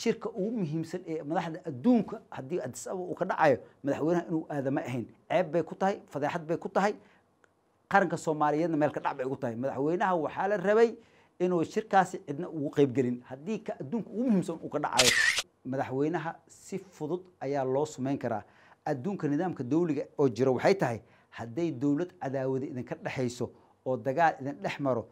shirka ugu muhiimsan ee madaxda adduunka haddii addis ababa uu ka dhacayo madaxweynaha inuu aadama ahayn ceeb bay ku tahay fadeexad bay ku tahay qaranka soomaaliyeedna meel ka dhac bay ugu tahay madaxweynaha waxaa la rabay inuu shirkaasi cidna ugu qeybgelin haddii ka adduunka ugu muhiimsan uu ka dhacayo madaxweynaha si fudud ayaa loo sumayn karaa adduunka nidaamka dawliga oo jiro waxay tahay hadday dowlad cadaawada idinka dhexayso oo dagaal idin dhex maro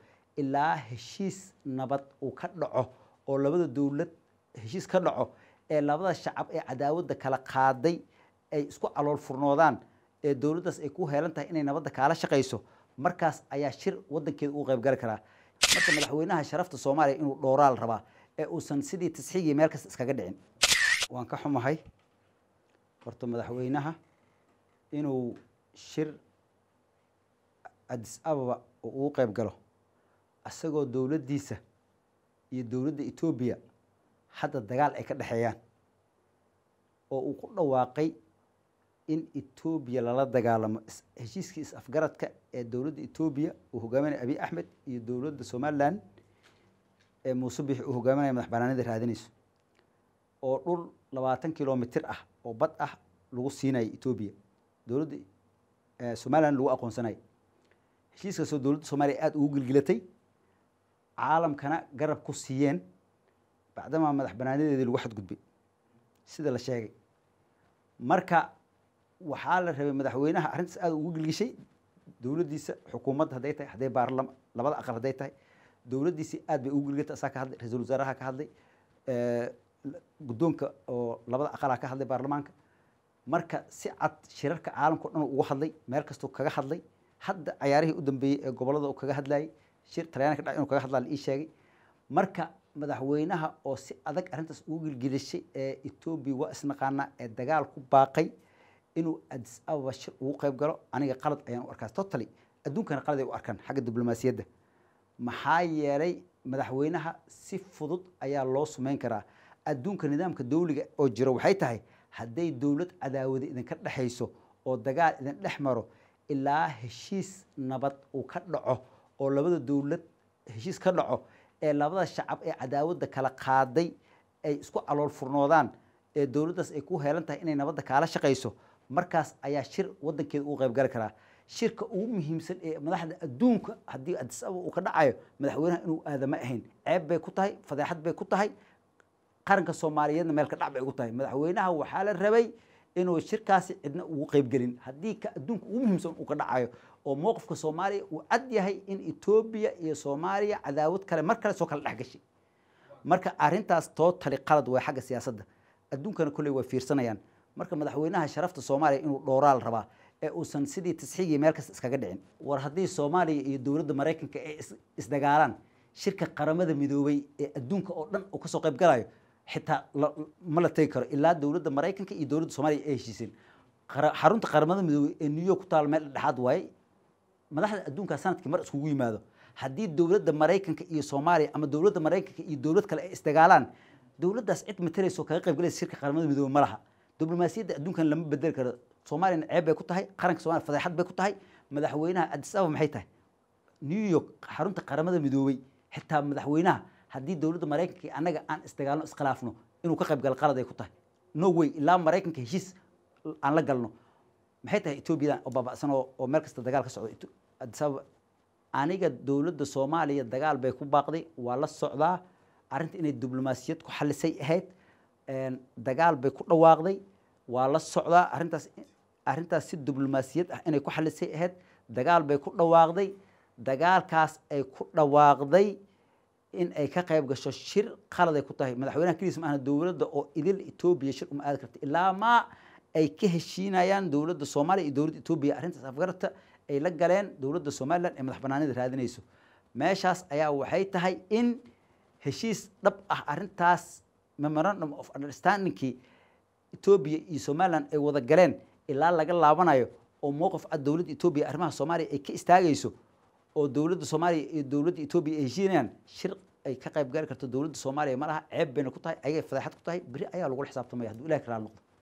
ilaa heshiis nabad uu ka dhaco oo labada dowlad heshiis ka dhaco ee labada shacab ee cadaawadda kala qaaday ay isku calool furnoodaan ee dowladdaas ay ku heelan tahay inay nabadda kaala shaqayso markaas ayaa shir waddankeeda ugu qaybgali karaa marka madaxweynaha sharafta soomaaliya inuu dhowraal rabaa ee uusan sidii tasxiigii meel kasta iskaga dhicin waan ka xumahay horta madaxweynaha inuu shir adis ababa oo ugu qayb galo isagoo dowladdiisa iyo dowladda etoobiya hadda dagaal ay ka dhexeeyaan oo uu ku dhawaaqay in etoobiya lala dagaalamo heshiiskii is-afgaradka ee dowladda etoobiya uu hogaaminaya abiy axmed iyo dowladda somalilan ee muuse uu hogaaminaya madax banaanida raadinayso oo dhul labaatan kilomitir ah oo bad ah lagu siinayo etoobiya dowladda eh, somalilan lagu aqoonsanayo heshiiskaasoo dowladda soomaaliya aada ugu gilgilatay caalamkana garab ku siiyeen bacdamaa madax banaanadeedii lagu xadgudbay sida la sheegay marka waxaa la rabay madaxweynaha arrintaas aada ugu gelgishay dowladdiisa xukuumadda hadday tahay hadday baarlama labada aqal hadday tahay dowladdiisi aad bay ugu gelgatay asaa ka hadlay ra-iisul wasaaraha ka hadlay guddoonka oo labada aqalaa ka hadlay baarlamaanka marka si cad shirarka caalamka o dhan uga hadlay meel kastoo kaga hadlay hadda cayaarihii u dambeeyey ee gobollada u kaga hadlayay shir talyaaniga dhac inuu kaga hadlaa la ii sheegay marka madaxweynaha oo si adag arrintaas ugu gilgilishay ee etoobiya waa isnaqaanaa ee dagaal ku baaqay inuu adis ababa shir ugu qayb galo aniga qalad ayaan u arkaa totally adduunkana qaladay u arkaan xagga diblomaasiyadda maxaa yeelay madaxweynaha si fudud ayaa loo sumayn karaa adduunka nidaamka dawliga oo jiro waxay tahay hadday dowlad cadaawada idinka dhexayso oo dagaal idin dhex maro ilaa heshiis nabad uu ka dhaco oo labada dowlad heshiis ka dhaco ee labada shacab ee cadaawadda kala qaaday ay isku calool furnoodaan ee dowladdaas ay ku heelan tahay inay nabadda kaala shaqayso markaas ayaa shir waddankeeda ugu qaybgali karaa shirka ugu muhiimsan ee madaxda adduunka haddii adisaba uu ka dhacayo madaxweynaha inuu aadama ahayn ceeb bay ku tahay fadeexad bay ku tahay qaranka soomaaliyeedna meel ka dhac bay ugu tahay madaxweynaha waxaa la rabay inuu shirkaasi cidna ugu qaybgelin haddii adduunka ugu muhiimsan uu ka dhacayo oo mowqifka soomaaliya uu cad yahay in etoobiya iyo soomaaliya cadaawad kale mar kale soo kala dhexgashay marka arintaas tootali qalad way xagga siyaasadda adduunkana kolley waa fiirsanayaan marka madaxweynaha sharafta soomaaliya inuu dhooraal rabaa ee uusan sidii tasxiigii meel kasta iskaga dhicin war haddii soomaaliya iyo dowladda maraykanka ay isdagaalaan shirka qaramada midoobay ee adduunka oo dhan uu kasoo soo galayo xitaa ma la tegi karo ilaa dowladda maraykanka iyo dowladda soomaaliya ay heshiiseen xarunta qaramada midoobey ee new york ku taala meel dhexaad waaye madaxda adduunkaa sanadkii mar iskugu yimaado haddii dowladda maraykanka iyo soomaaliya ama dowladda maraykanka iyo dowlad kale ay isdagaalaan dowladdaas cid matalaysoo kaga qayb galaysa shirka qaramada midoobey ma laha diblomaasiyadda adduunkan lama bedeli karo soomaaliyana ceeb bay ku tahay qaranka somalia fadeexad bay ku tahay madaxweynaha addis ababa maxay tahay new york xarunta qaramada midoobey xitaa madaxweynaha haddii dowladda maraykanka annaga aan isdagaalno iskhilaafno inuu ka qayb galo qalad ay ku tahay no way ilaa maraykanka heshiis aan la galno maxay tahay etoobiyadan oo baba'san oo meel kasta dagaal ka socdo adisababa aniga dowladda soomaaliya dagaal bay ku baaqday waa la socdaa arrinta inay diblomaasiyad ku xallisay ahayd dagaal bay ku dhawaaqday waa la socdaa arintaas arrintaas si diblomaasiyad ah inay ku xallisay ahayd dagaal bay ku dhawaaqday dagaalkaas ay ku dhawaaqday in ay ka qayb gasho shir qalad ku tahay madaxweynaha keliis maahna dowladda oo idil etoobiya shir uma aadi karta ilaa maa ay ka heshiinayaan dowladda soomaaliya iyo dowladda etoobiya arrintaas afgarta ay la galeen dowladda somalilan ee madax banaanida raadinayso meeshaas ayaa waxay tahay in heshiis dhab ah arrintaas memorandum of understandingkii etoobiya iyo somalilan ay wada galeen ilaa laga laabanayo oo mowqif cad ah dowladda etoobiya arrimaha soomaaliya ay ka istaagayso oo dowladda soomaaliya iyo dowladda etoobiya ay siinayaan shir ay ka qayb gaari karto dowladda soomaaliya ma laha ceeb bayna ku tahay ayay fadeexad ku tahay beri ayaa lagula xisaabtamaya hadduu ilahi ka raali noqdo